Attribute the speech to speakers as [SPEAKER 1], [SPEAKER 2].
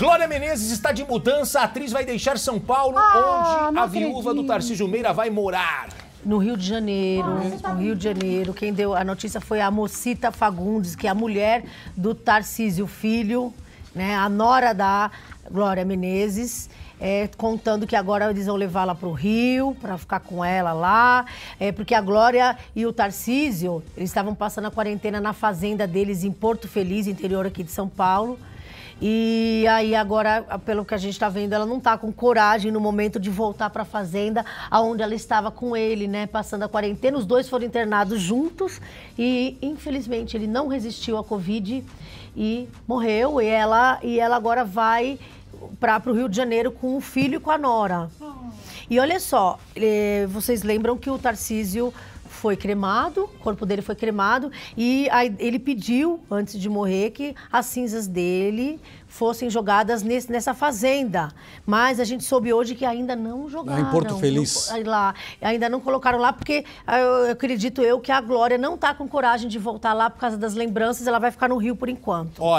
[SPEAKER 1] Glória Menezes está de mudança, a atriz vai deixar São Paulo, ah, onde a viúva do Tarcísio Meira vai morar. No Rio de Janeiro, ah, tá no Rio de Janeiro, quem deu a notícia foi a Mocita Fagundes, que é a mulher do Tarcísio Filho, né, a nora da Glória Menezes. É, contando que agora eles vão levá-la para o Rio, para ficar com ela lá, é, porque a Glória e o Tarcísio, eles estavam passando a quarentena na fazenda deles em Porto Feliz, interior aqui de São Paulo. E aí agora, pelo que a gente está vendo, ela não está com coragem no momento de voltar para a fazenda, aonde ela estava com ele, né? Passando a quarentena, os dois foram internados juntos e infelizmente ele não resistiu à Covid e morreu. E ela e ela agora vai para o Rio de Janeiro com o filho e com a nora. Ah. E olha só, eh, vocês lembram que o Tarcísio foi cremado o corpo dele foi cremado e ele pediu, antes de morrer, que as cinzas dele fossem jogadas nesse, nessa fazenda. Mas a gente soube hoje que ainda não jogaram. Lá em Porto Feliz. Não, lá, ainda não colocaram lá, porque ah, eu acredito eu que a Glória não está com coragem de voltar lá por causa das lembranças. Ela vai ficar no Rio por enquanto. Olha,